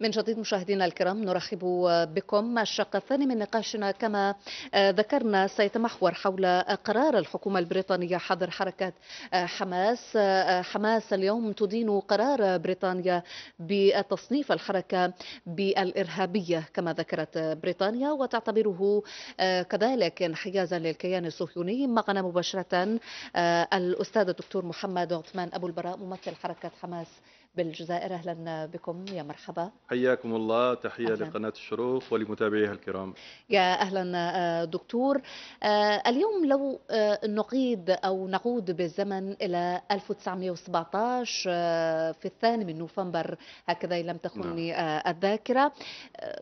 من جديد مشاهدينا الكرام نرحب بكم الشق الثاني من نقاشنا كما آه، ذكرنا سيتمحور حول قرار الحكومة البريطانية حظر حركة آه، حماس آه، حماس اليوم تدين قرار بريطانيا بتصنيف الحركة بالإرهابية كما ذكرت بريطانيا وتعتبره كذلك انحيازا للكيان الصهيوني معنا مباشرة الأستاذ الدكتور محمد عثمان أبو البراء ممثل حركة حماس بالجزائر أهلا بكم يا مرحبا حياكم الله تحية أهلاً. لقناة الشروق ولمتابعيها الكرام يا أهلا آه، دكتور آه، اليوم لو آه، نقيد أو نعود بالزمن إلى 1917 في الثاني من نوفمبر هكذا إن لم تخني نعم. الذاكرة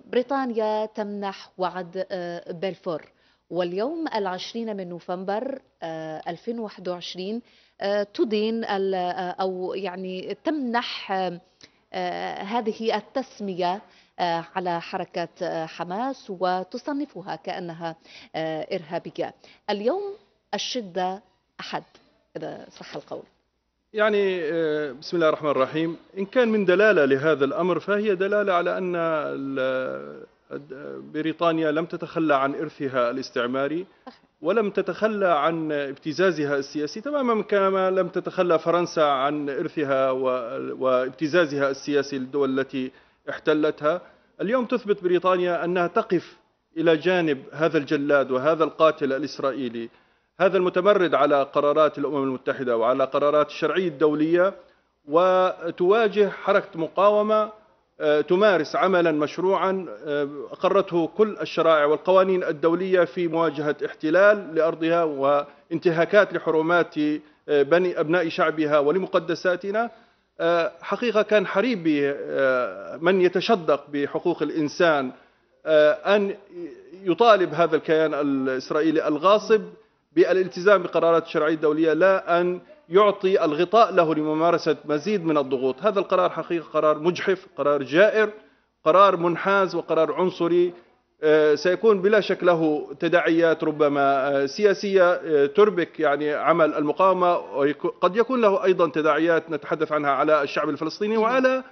بريطانيا تمنح وعد بلفور واليوم العشرين من نوفمبر 2021 آه، آه، تدين آه، أو يعني تمنح هذه التسمية على حركة حماس وتصنفها كأنها إرهابية اليوم الشدة أحد إذا صح القول يعني بسم الله الرحمن الرحيم إن كان من دلالة لهذا الأمر فهي دلالة على أن بريطانيا لم تتخلى عن إرثها الاستعماري ولم تتخلى عن ابتزازها السياسي تماما كما لم تتخلى فرنسا عن إرثها وابتزازها السياسي للدول التي احتلتها اليوم تثبت بريطانيا أنها تقف إلى جانب هذا الجلاد وهذا القاتل الإسرائيلي هذا المتمرد على قرارات الأمم المتحدة وعلى قرارات الشرعية الدولية وتواجه حركة مقاومة تمارس عملا مشروعا اقرته كل الشرائع والقوانين الدوليه في مواجهه احتلال لارضها وانتهاكات لحرمات آه، بني ابناء شعبها ولمقدساتنا آه، حقيقه كان حريب آه، من يتشدق بحقوق الانسان ان يطالب هذا الكيان الاسرائيلي الغاصب بالالتزام بقرارات الشرعيه الدوليه لا ان يعطي الغطاء له لممارسة مزيد من الضغوط هذا القرار حقيقة قرار مجحف قرار جائر قرار منحاز وقرار عنصري آه، سيكون بلا شك له تداعيات ربما آه، سياسية آه، تربك يعني عمل المقاومة قد يكون له أيضا تداعيات نتحدث عنها على الشعب الفلسطيني نعم. وعلى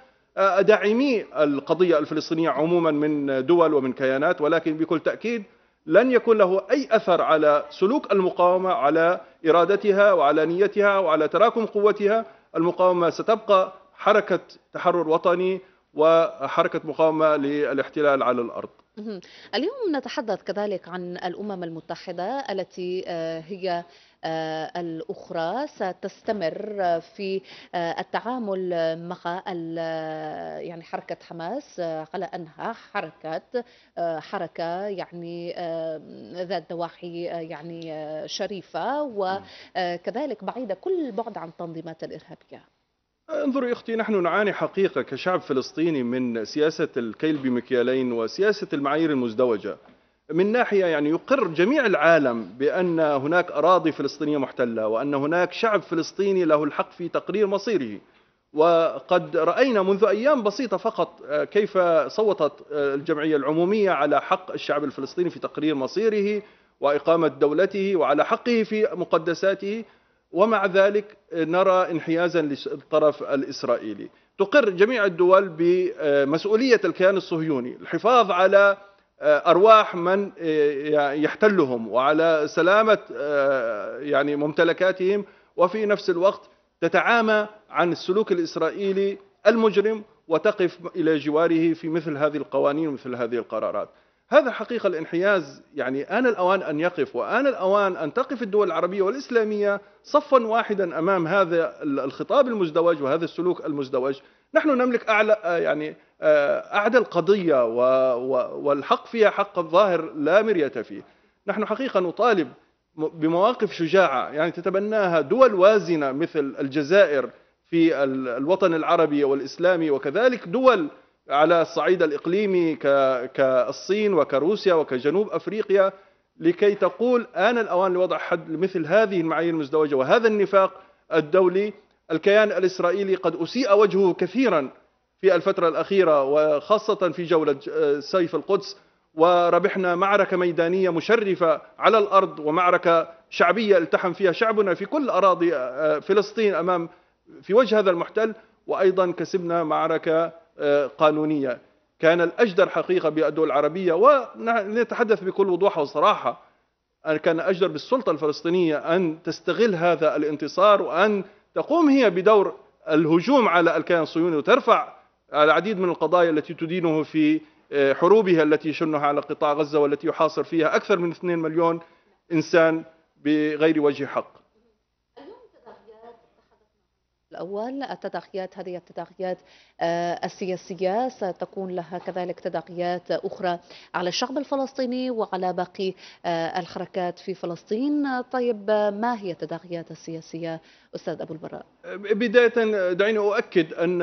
داعمي القضية الفلسطينية عموما من دول ومن كيانات ولكن بكل تأكيد لن يكون له أي أثر على سلوك المقاومة على إرادتها وعلى نيتها وعلى تراكم قوتها المقاومة ستبقى حركة تحرر وطني وحركة مقاومة للاحتلال على الأرض اليوم نتحدث كذلك عن الأمم المتحدة التي آه، هي آه، الأخرى ستستمر في آه، التعامل مع آه، يعني حركة حماس على أنها حركة حركة يعني ذات دواحي يعني شريفة وكذلك بعيدة كل البعد عن التنظيمات الإرهابية انظري اختي نحن نعاني حقيقه كشعب فلسطيني من سياسه الكيل بمكيالين وسياسه المعايير المزدوجه من ناحية يعني يقر جميع العالم بأن هناك أراضي فلسطينية محتلة وأن هناك شعب فلسطيني له الحق في تقرير مصيره وقد رأينا منذ أيام بسيطة فقط آه، كيف صوتت آه، الجمعية العمومية على حق الشعب الفلسطيني في تقرير مصيره وإقامة دولته وعلى حقه في مقدساته ومع ذلك آه، نرى انحيازا للطرف الإسرائيلي تقر جميع الدول بمسؤولية الكيان الصهيوني الحفاظ على آه، ارواح من آه، يحتلهم وعلى سلامه آه، يعني ممتلكاتهم وفي نفس الوقت تتعامى عن السلوك الاسرائيلي المجرم وتقف الى جواره في مثل هذه القوانين ومثل هذه القرارات. هذا حقيقه الانحياز يعني ان الاوان ان يقف وان الاوان ان تقف الدول العربيه والاسلاميه صفا واحدا امام هذا الخطاب المزدوج وهذا السلوك المزدوج نحن نملك أعلى آه، يعني آه، اعدل القضية والحق فيها حق الظاهر لا مرية فيه نحن حقيقة نطالب بمواقف شجاعة يعني تتبناها دول وازنة مثل الجزائر في الوطن العربي والإسلامي وكذلك دول على الصعيد الإقليمي كالصين وكروسيا وكجنوب أفريقيا لكي تقول آن الأوان لوضع حد لمثل هذه المعايير المزدوجة وهذا النفاق الدولي الكيان الإسرائيلي قد أسيء وجهه كثيرا في الفترة الأخيرة وخاصة في جولة آه، سيف القدس وربحنا معركة ميدانية مشرفة على الأرض ومعركة شعبية التحم فيها شعبنا في كل أراضي آه، آه، فلسطين أمام في وجه هذا المحتل وأيضا كسبنا معركة قانونية كان الأجدر حقيقة بالدول العربية ونتحدث بكل وضوح وصراحة كان أجدر بالسلطة الفلسطينية أن تستغل هذا الانتصار وأن تقوم هي بدور الهجوم على الكيان الصهيوني وترفع العديد من القضايا التي تدينه في آه، حروبها التي يشنها على قطاع غزة والتي يحاصر فيها أكثر من 2 مليون إنسان بغير وجه حق الأول التداعيات هذه التداعيات آه، السياسية ستكون لها كذلك تداعيات أخرى على الشعب الفلسطيني وعلى باقي آه، الحركات في فلسطين طيب ما هي التداعيات السياسية أستاذ أبو البراء بداية دعيني أؤكد أن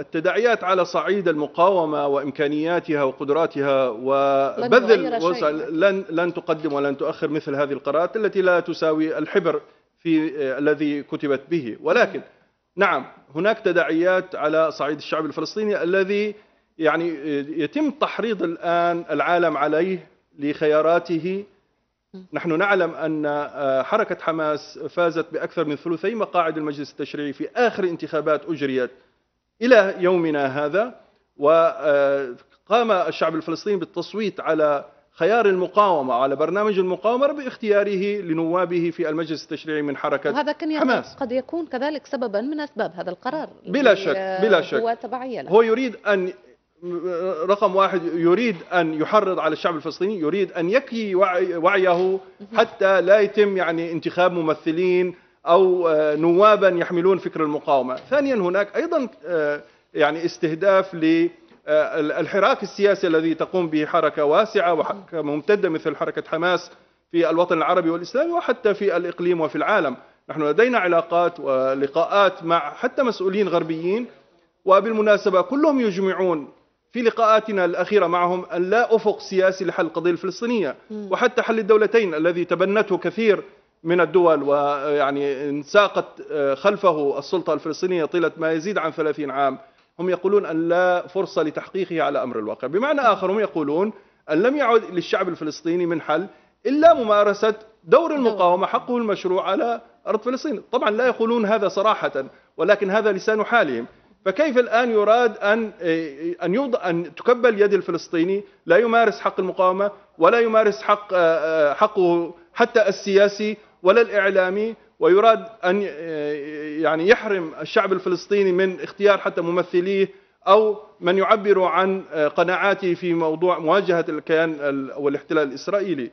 التداعيات على صعيد المقاومة وإمكانياتها وقدراتها وبذل وسع لن, لن تقدم ولن تؤخر مثل هذه القرارات التي لا تساوي الحبر في آه، الذي كتبت به ولكن نعم هناك تداعيات على صعيد الشعب الفلسطيني الذي يعني يتم تحريض الآن العالم عليه لخياراته نحن نعلم أن آه، حركة حماس فازت بأكثر من ثلثي مقاعد المجلس التشريعي في آخر انتخابات أجريت إلى يومنا هذا وقام آه، الشعب الفلسطيني بالتصويت على خيار المقاومة على برنامج المقاومة باختياره لنوابه في المجلس التشريعي من حركة وهذا كان حماس قد يكون كذلك سببا من أسباب هذا القرار بلا شك بلا شك هو تبعية له. هو يريد أن رقم واحد يريد أن يحرض على الشعب الفلسطيني يريد أن يكي وعيه حتى لا يتم يعني انتخاب ممثلين أو آه، نوابا يحملون فكر المقاومة ثانيا هناك أيضا آه، يعني استهداف ل آه، الحراك السياسي الذي تقوم به حركة واسعة وحركة ممتدة مثل حركة حماس في الوطن العربي والإسلامي وحتى في الإقليم وفي العالم نحن لدينا علاقات ولقاءات مع حتى مسؤولين غربيين وبالمناسبة كلهم يجمعون في لقاءاتنا الأخيرة معهم أن لا أفق سياسي لحل القضية الفلسطينية وحتى حل الدولتين الذي تبنته كثير من الدول ويعني انساقت آه، خلفه السلطة الفلسطينية طيلة ما يزيد عن 30 عام هم يقولون أن لا فرصة لتحقيقه على أمر الواقع بمعنى آخر هم يقولون أن لم يعد للشعب الفلسطيني من حل إلا ممارسة دور نعم. المقاومة حقه المشروع على أرض فلسطين طبعا لا يقولون هذا صراحة ولكن هذا لسان حالهم فكيف الآن يراد أن أن يوضع أن تكبل يد الفلسطيني لا يمارس حق المقاومة ولا يمارس حق حقه حتى السياسي ولا الإعلامي ويراد أن يعني يحرم الشعب الفلسطيني من اختيار حتى ممثليه أو من يعبر عن قناعاته في موضوع مواجهة الكيان والاحتلال الإسرائيلي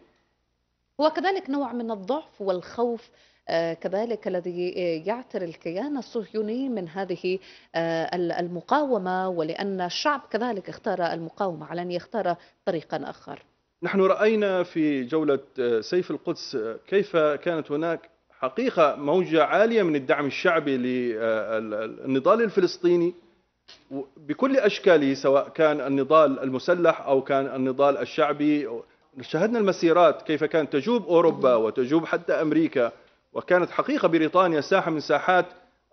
وكذلك نوع من الضعف والخوف آه، كذلك الذي يعتر الكيان الصهيوني من هذه آه، المقاومة ولأن الشعب كذلك اختار المقاومة على أن يختار طريقا آخر نحن رأينا في جولة آه، سيف القدس كيف كانت هناك حقيقة موجة عالية من الدعم الشعبي للنضال آه، الفلسطيني بكل أشكاله سواء كان النضال المسلح أو كان النضال الشعبي شاهدنا المسيرات كيف كانت تجوب أوروبا وتجوب حتى أمريكا وكانت حقيقة بريطانيا ساحة من ساحات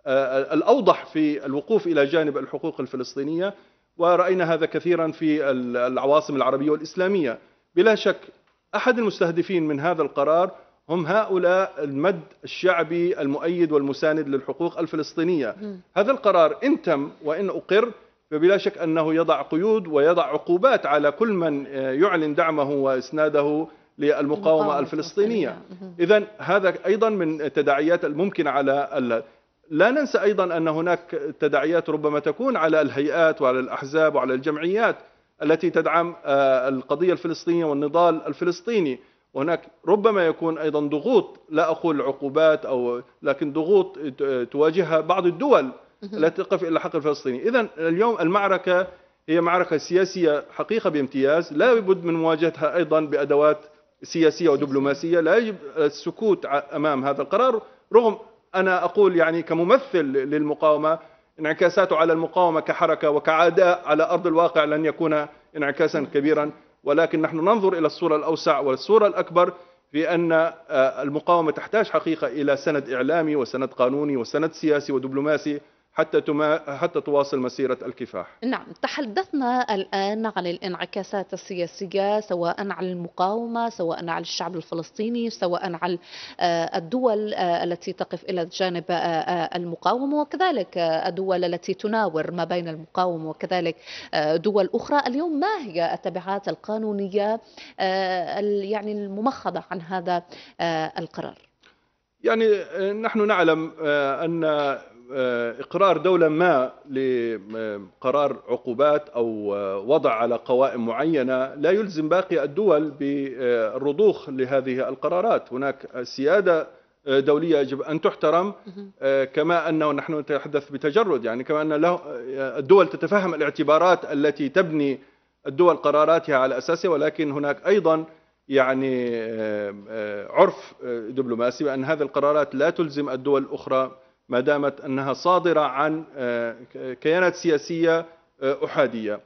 آه، الأوضح في الوقوف إلى جانب الحقوق الفلسطينية ورأينا هذا كثيرا في العواصم العربية والإسلامية بلا شك أحد المستهدفين من هذا القرار هم هؤلاء المد الشعبي المؤيد والمساند للحقوق الفلسطينية هذا القرار إن تم وإن أقر فبلا شك أنه يضع قيود ويضع عقوبات على كل من آه، يعلن دعمه وإسناده للمقاومة الفلسطينية إذا هذا أيضا من تداعيات الممكن على ال... لا ننسى أيضا أن هناك تداعيات ربما تكون على الهيئات وعلى الأحزاب وعلى الجمعيات التي تدعم آه، القضية الفلسطينية والنضال الفلسطيني وهناك ربما يكون أيضا ضغوط لا أقول عقوبات أو لكن ضغوط تواجهها بعض الدول التي تقف إلى حق الفلسطيني إذا اليوم المعركة هي معركة سياسية حقيقة بامتياز لا بد من مواجهتها أيضا بأدوات سياسية ودبلوماسية لا يجب السكوت أمام هذا القرار رغم أنا أقول يعني كممثل للمقاومة انعكاساته على المقاومة كحركة وكعداء على أرض الواقع لن يكون انعكاسا كبيرا ولكن نحن ننظر إلى الصورة الأوسع والصورة الأكبر في أن آه، المقاومة تحتاج حقيقة إلى سند إعلامي وسند قانوني وسند سياسي ودبلوماسي حتى تما حتى تواصل مسيره الكفاح. نعم، تحدثنا الان عن الانعكاسات السياسيه سواء على المقاومه، سواء على الشعب الفلسطيني، سواء على آه، الدول آه، التي تقف الى جانب آه، المقاومه وكذلك الدول التي تناور ما بين المقاومه وكذلك دول اخرى، اليوم ما هي التبعات القانونيه يعني الممخضه عن هذا القرار؟ يعني نحن نعلم ان آه، اقرار دوله ما لقرار عقوبات او آه، وضع على قوائم معينه لا يلزم باقي الدول بالرضوخ لهذه القرارات، هناك سياده آه، دوليه يجب ان تحترم كما انه نحن نتحدث بتجرد يعني كما ان الدول تتفهم الاعتبارات التي تبني الدول قراراتها على اساسها ولكن هناك ايضا يعني عرف دبلوماسي بان هذه القرارات لا تلزم الدول الاخرى ما دامت أنها صادرة عن آه، كيانات سياسية آه، أحادية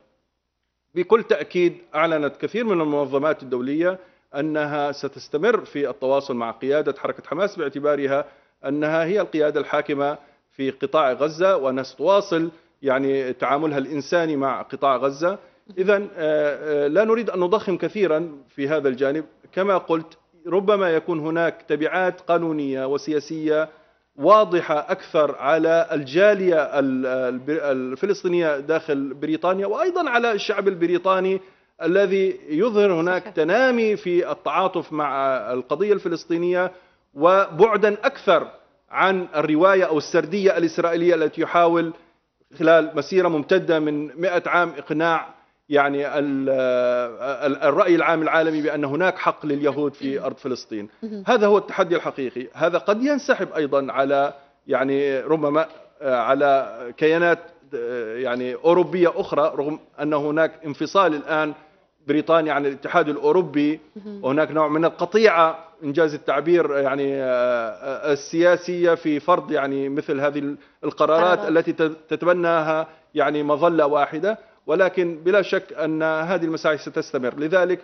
بكل تأكيد أعلنت كثير من المنظمات الدولية أنها ستستمر في التواصل مع قيادة حركة حماس باعتبارها أنها هي القيادة الحاكمة في قطاع غزة وأنها ستواصل يعني تعاملها الإنساني مع قطاع غزة إذا آه، لا نريد أن نضخم كثيرا في هذا الجانب كما قلت ربما يكون هناك تبعات قانونية وسياسية واضحة أكثر على الجالية الفلسطينية داخل بريطانيا وأيضا على الشعب البريطاني الذي يظهر هناك تنامي في التعاطف مع القضية الفلسطينية وبعدا أكثر عن الرواية أو السردية الإسرائيلية التي يحاول خلال مسيرة ممتدة من مئة عام إقناع يعني الرأي العام العالمي بأن هناك حق لليهود في أرض فلسطين هذا هو التحدي الحقيقي هذا قد ينسحب أيضا على يعني ربما على كيانات يعني أوروبية أخرى رغم أن هناك انفصال الآن بريطانيا عن الاتحاد الأوروبي وهناك نوع من القطيعة إنجاز التعبير يعني السياسية في فرض يعني مثل هذه القرارات التي تتبناها يعني مظلة واحدة ولكن بلا شك أن هذه المساعي ستستمر لذلك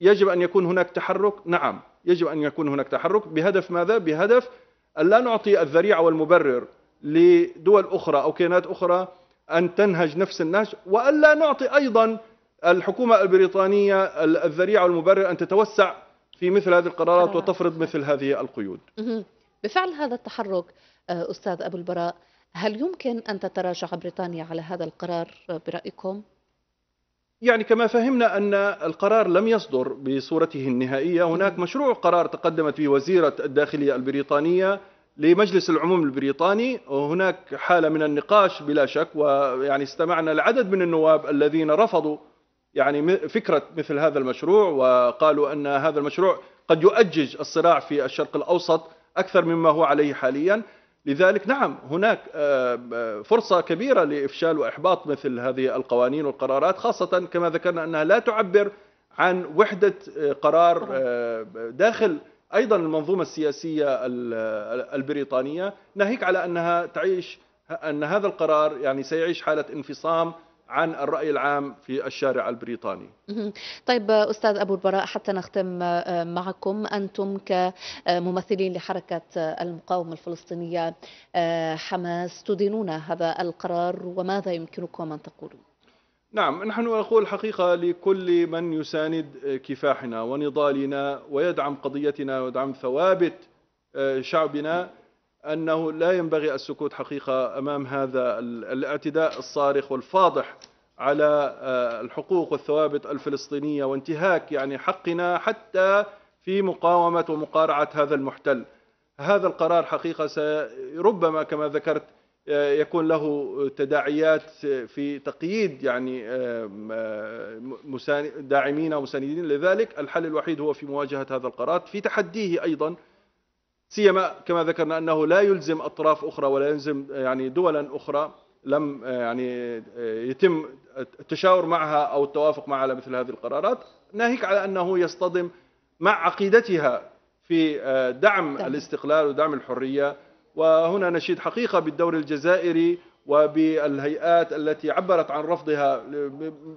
يجب أن يكون هناك تحرك نعم يجب أن يكون هناك تحرك بهدف ماذا؟ بهدف أن لا نعطي الذريعة والمبرر لدول أخرى أو كيانات أخرى أن تنهج نفس النهج وأن لا نعطي أيضا الحكومة البريطانية الذريعة والمبرر أن تتوسع في مثل هذه القرارات وتفرض مثل هذه القيود بفعل هذا التحرك آه، أستاذ أبو البراء هل يمكن أن تتراجع بريطانيا على هذا القرار برأيكم؟ يعني كما فهمنا أن القرار لم يصدر بصورته النهائية هناك مشروع قرار تقدمت به وزيرة الداخلية البريطانية لمجلس العموم البريطاني وهناك حالة من النقاش بلا شك ويعني استمعنا لعدد من النواب الذين رفضوا يعني فكرة مثل هذا المشروع وقالوا أن هذا المشروع قد يؤجج الصراع في الشرق الأوسط أكثر مما هو عليه حاليا لذلك نعم هناك آه، آه، فرصة كبيرة لإفشال وإحباط مثل هذه القوانين والقرارات خاصة كما ذكرنا أنها لا تعبر عن وحدة آه، قرار داخل أيضا المنظومة السياسية البريطانية ناهيك على أنها تعيش أن هذا القرار يعني سيعيش حالة انفصام عن الرأي العام في الشارع البريطاني طيب أستاذ أبو البراء حتى نختم آه، معكم أنتم كممثلين لحركة المقاومة الفلسطينية آه، حماس تدينون هذا القرار وماذا يمكنكم أن تقولوا؟ نعم نحن نقول الحقيقة لكل من يساند آه، كفاحنا ونضالنا ويدعم قضيتنا ويدعم ثوابت شعبنا أنه لا ينبغي السكوت حقيقة أمام هذا الاعتداء الصارخ والفاضح على آه، الحقوق والثوابت الفلسطينية وانتهاك يعني حقنا حتى في مقاومة ومقارعة هذا المحتل هذا القرار حقيقة ربما كما ذكرت آه، يكون له تداعيات في تقييد يعني آه، داعمين ومساندين لذلك الحل الوحيد هو في مواجهة هذا القرار في تحديه أيضا سيما كما ذكرنا أنه لا يلزم أطراف أخرى ولا يلزم يعني دولا أخرى لم يعني يتم التشاور معها أو التوافق معها على مثل هذه القرارات ناهيك على أنه يصطدم مع عقيدتها في دعم الاستقلال ودعم الحرية وهنا نشيد حقيقة بالدور الجزائري وبالهيئات التي عبرت عن رفضها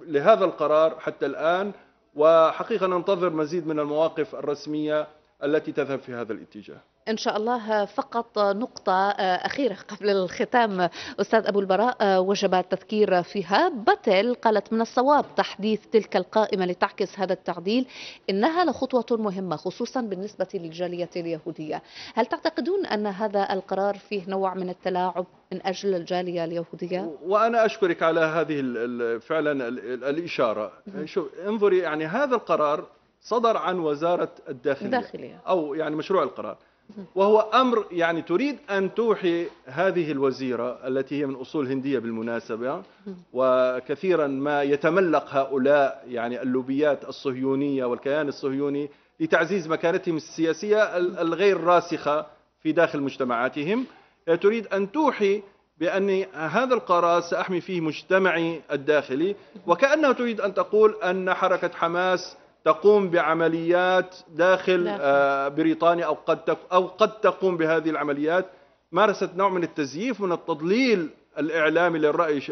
لهذا القرار حتى الآن وحقيقة ننتظر مزيد من المواقف الرسمية التي تذهب في هذا الاتجاه إن شاء الله فقط نقطة آه، أخيرة قبل الختام أستاذ أبو البراء آه، وجب التذكير فيها باتل قالت من الصواب تحديث تلك القائمة لتعكس هذا التعديل إنها لخطوة مهمة خصوصا بالنسبة للجالية اليهودية هل تعتقدون أن هذا القرار فيه نوع من التلاعب من أجل الجالية اليهودية؟ وأنا أشكرك على هذه فعلا الإشارة شو انظري يعني هذا القرار صدر عن وزارة الداخلية, الداخلية. أو يعني مشروع القرار وهو أمر يعني تريد أن توحي هذه الوزيرة التي هي من أصول هندية بالمناسبة وكثيرا ما يتملق هؤلاء يعني اللوبيات الصهيونية والكيان الصهيوني لتعزيز مكانتهم السياسية الغير راسخة في داخل مجتمعاتهم آه، تريد أن توحي بأن هذا القرار سأحمي فيه مجتمعي الداخلي وكأنها تريد أن تقول أن حركة حماس تقوم بعمليات داخل, داخل. آه، بريطانيا أو قد, أو قد تقوم بهذه العمليات مارست نوع من التزييف من التضليل الإعلامي للرأي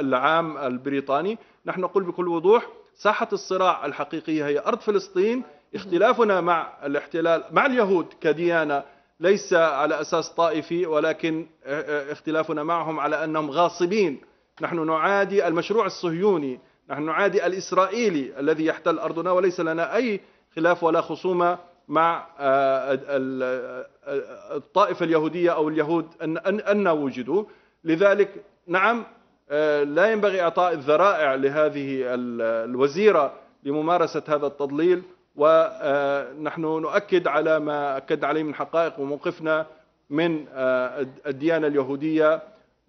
العام البريطاني نحن نقول بكل وضوح ساحة الصراع الحقيقية هي أرض فلسطين اختلافنا مع الاحتلال مع اليهود كديانة ليس على أساس طائفي ولكن آه، آه، اختلافنا معهم على أنهم غاصبين نحن نعادي المشروع الصهيوني نحن نعادي الإسرائيلي الذي يحتل أرضنا وليس لنا أي خلاف ولا خصومة مع آه، آه، الطائفة اليهودية أو اليهود أن, وجدوا لذلك نعم آه، لا ينبغي إعطاء الذرائع لهذه الوزيرة لممارسة هذا التضليل ونحن نؤكد على ما أكد عليه من حقائق وموقفنا من الديانة اليهودية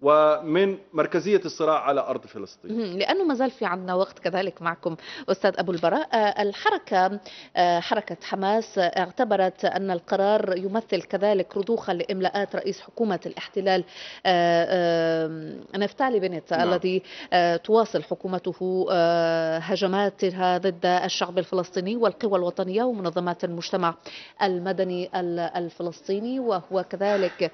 ومن مركزية الصراع على أرض فلسطين لأنه ما زال في عندنا وقت كذلك معكم أستاذ أبو البراء آه، الحركة آه، حركة حماس آه، اعتبرت أن القرار يمثل كذلك رضوخا لإملاءات رئيس حكومة الاحتلال نفتالي بنت نعم. الذي تواصل حكومته هجماتها ضد الشعب الفلسطيني والقوى الوطنية ومنظمات المجتمع المدني الفلسطيني وهو كذلك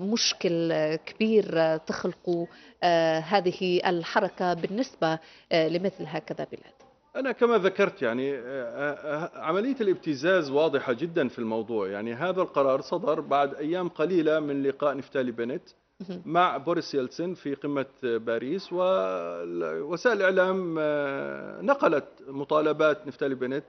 مشكل كبير تقدر تخلقوا آه، هذه الحركة بالنسبة آه، لمثل هكذا بلاد أنا كما ذكرت يعني آه، عملية الابتزاز واضحة جدا في الموضوع يعني هذا القرار صدر بعد أيام قليلة من لقاء نفتالي بنت مع بوريس يلتسن في قمة باريس ووسائل الإعلام نقلت مطالبات نفتالي بنت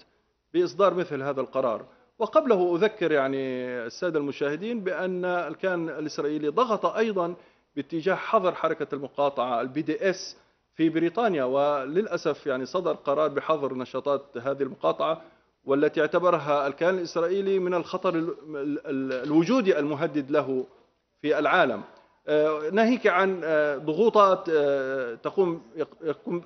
بإصدار مثل هذا القرار وقبله أذكر يعني السادة المشاهدين بأن الكيان الإسرائيلي ضغط أيضا باتجاه حظر حركة المقاطعة البي دي اس في بريطانيا وللأسف يعني صدر قرار بحظر نشاطات هذه المقاطعة والتي اعتبرها الكيان الإسرائيلي من الخطر الوجودي المهدد له في العالم آه، ناهيك عن آه، ضغوطات آه، تقوم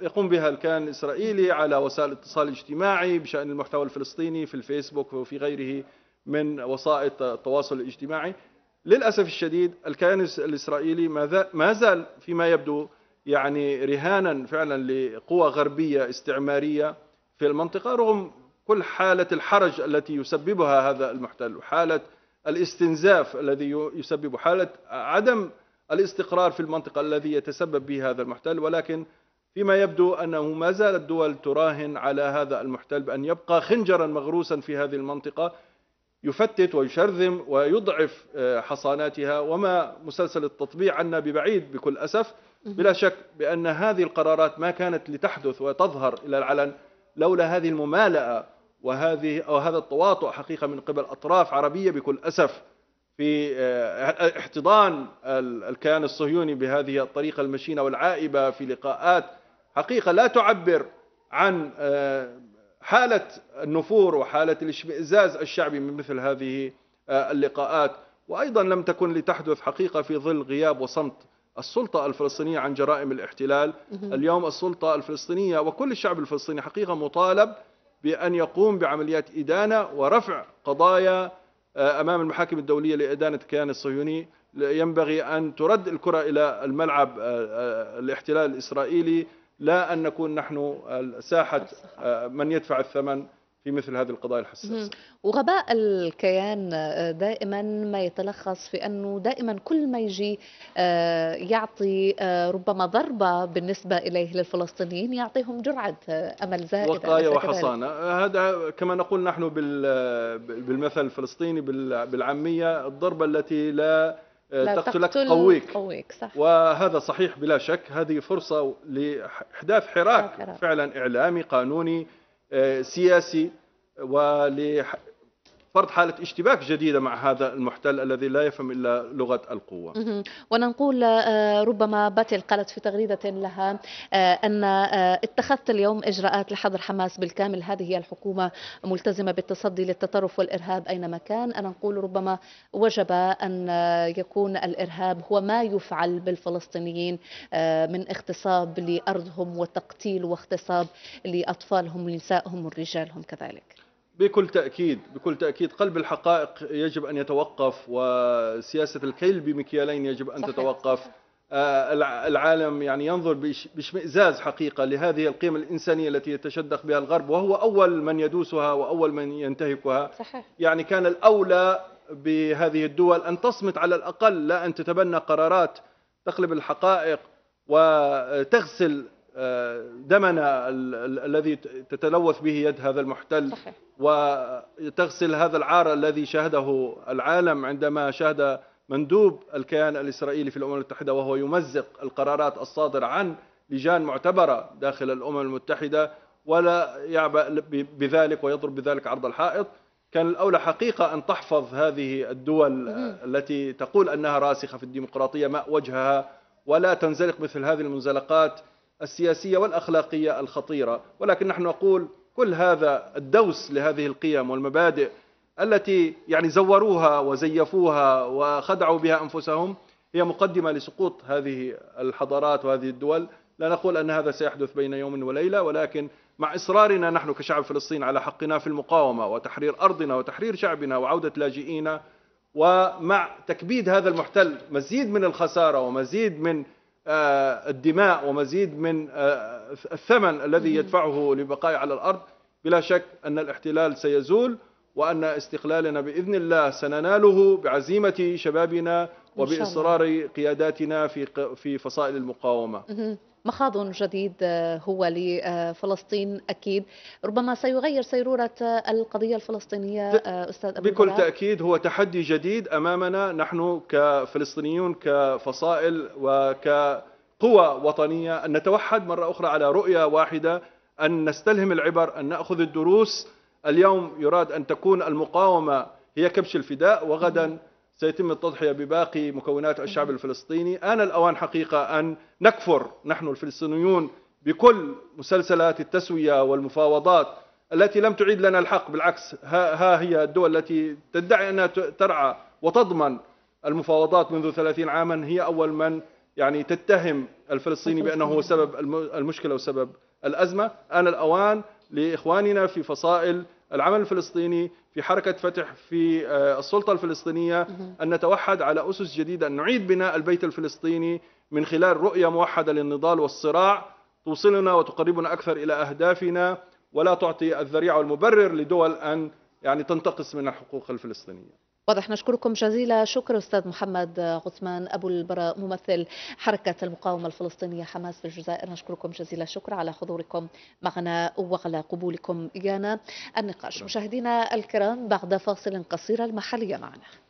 يقوم بها الكيان الإسرائيلي على وسائل الاتصال الاجتماعي بشأن المحتوى الفلسطيني في الفيسبوك وفي غيره من وسائط التواصل الاجتماعي للأسف الشديد الكيان الإسرائيلي ما زال فيما يبدو يعني رهانا فعلا لقوى غربية استعمارية في المنطقة رغم كل حالة الحرج التي يسببها هذا المحتل وحالة الاستنزاف الذي يسبب حالة عدم الاستقرار في المنطقة الذي يتسبب به هذا المحتل ولكن فيما يبدو أنه ما زالت الدول تراهن على هذا المحتل بأن يبقى خنجرا مغروسا في هذه المنطقة يفتت ويشرذم ويضعف آه، حصاناتها وما مسلسل التطبيع عنا ببعيد بكل أسف بلا شك بأن هذه القرارات ما كانت لتحدث وتظهر إلى العلن لولا هذه الممالأة وهذه أو هذا التواطؤ حقيقة من قبل أطراف عربية بكل أسف في آه، احتضان الكيان الصهيوني بهذه الطريقة المشينة والعائبة في لقاءات حقيقة لا تعبر عن آه، حالة النفور وحالة الاشمئزاز الشعبي من مثل هذه آه، اللقاءات وأيضا لم تكن لتحدث حقيقة في ظل غياب وصمت السلطة الفلسطينية عن جرائم الاحتلال اليوم السلطة الفلسطينية وكل الشعب الفلسطيني حقيقة مطالب بأن يقوم بعمليات إدانة ورفع قضايا آه، أمام المحاكم الدولية لإدانة الكيان الصهيوني ينبغي أن ترد الكرة إلى الملعب آه، الاحتلال الإسرائيلي لا أن نكون نحن ساحة آه، من يدفع الثمن في مثل هذه القضايا الحساسة وغباء الكيان آه، دائما ما يتلخص في أنه دائما كل ما يجي آه، يعطي ربما ضربة بالنسبة إليه للفلسطينيين يعطيهم جرعة أمل زائدة وقاية وحصانة هذا كما نقول نحن بالمثل الفلسطيني بالعامية الضربة التي لا آه، تقتلك قويك. قويك صح. وهذا صحيح بلا شك هذه فرصة لإحداث حراك, حراك فعلا إعلامي قانوني آه، سياسي فرض حالة اشتباك جديدة مع هذا المحتل الذي لا يفهم إلا لغة القوة ونقول آه، ربما باتل قالت في تغريدة لها آه، أن آه، اتخذت اليوم إجراءات لحظر حماس بالكامل هذه الحكومة ملتزمة بالتصدي للتطرف والإرهاب أينما كان أنا نقول ربما وجب أن يكون الإرهاب هو ما يفعل بالفلسطينيين من اغتصاب لأرضهم وتقتيل واغتصاب لأطفالهم ونسائهم ورجالهم كذلك بكل تأكيد بكل تأكيد قلب الحقائق يجب أن يتوقف وسياسة الكيل بمكيالين يجب أن صحيح. تتوقف آه، العالم يعني ينظر باشمئزاز حقيقة لهذه القيم الإنسانية التي يتشدق بها الغرب وهو أول من يدوسها وأول من ينتهكها صحيح. يعني كان الأولى بهذه الدول أن تصمت على الأقل لا أن تتبنى قرارات تقلب الحقائق وتغسل آه، دمنا الذي تتلوث به يد هذا المحتل صحيح. وتغسل هذا العار الذي شهده العالم عندما شهد مندوب الكيان الإسرائيلي في الأمم المتحدة وهو يمزق القرارات الصادرة عن لجان معتبرة داخل الأمم المتحدة ولا يعبأ بذلك ويضرب بذلك عرض الحائط كان الأولى حقيقة أن تحفظ هذه الدول التي تقول أنها راسخة في الديمقراطية ماء وجهها ولا تنزلق مثل هذه المنزلقات السياسية والأخلاقية الخطيرة ولكن نحن نقول كل هذا الدوس لهذه القيم والمبادئ التي يعني زوروها وزيفوها وخدعوا بها أنفسهم هي مقدمة لسقوط هذه الحضارات وهذه الدول لا نقول أن هذا سيحدث بين يوم وليلة ولكن مع إصرارنا نحن كشعب فلسطين على حقنا في المقاومة وتحرير أرضنا وتحرير شعبنا وعودة لاجئينا ومع تكبيد هذا المحتل مزيد من الخسارة ومزيد من آه، الدماء ومزيد من آه، الثمن الذي يدفعه لبقاء على الأرض بلا شك أن الاحتلال سيزول وأن استقلالنا بإذن الله سنناله بعزيمة شبابنا وبإصرار قياداتنا في في فصائل المقاومة مخاض جديد آه، هو لفلسطين أكيد ربما سيغير سيرورة آه، القضية الفلسطينية آه، أستاذ أبو بكل أبو تأكيد هو تحدي جديد أمامنا نحن كفلسطينيون كفصائل وكقوى وطنية أن نتوحد مرة أخرى على رؤية واحدة أن نستلهم العبر أن نأخذ الدروس اليوم يراد أن تكون المقاومة هي كبش الفداء وغدا سيتم التضحية بباقي مكونات الشعب الفلسطيني آن الأوان حقيقة أن نكفر نحن الفلسطينيون بكل مسلسلات التسوية والمفاوضات التي لم تعيد لنا الحق بالعكس ها هي الدول التي تدعي أنها ترعى وتضمن المفاوضات منذ ثلاثين عاما هي أول من يعني تتهم الفلسطيني بأنه هو سبب المشكلة وسبب الأزمة آن الأوان لإخواننا في فصائل العمل الفلسطيني في حركة فتح في آه، السلطة الفلسطينية أن نتوحد على أسس جديدة أن نعيد بناء البيت الفلسطيني من خلال رؤية موحدة للنضال والصراع توصلنا وتقربنا أكثر إلى أهدافنا ولا تعطي الذريعة والمبرر لدول أن يعني تنتقص من الحقوق الفلسطينية واضح نشكركم جزيل شكر أستاذ محمد عثمان أبو البراء ممثل حركة المقاومة الفلسطينية حماس في الجزائر نشكركم جزيل الشكر على حضوركم معنا وعلى قبولكم إيانا النقاش مشاهدينا الكرام بعد فاصل قصير المحلية معنا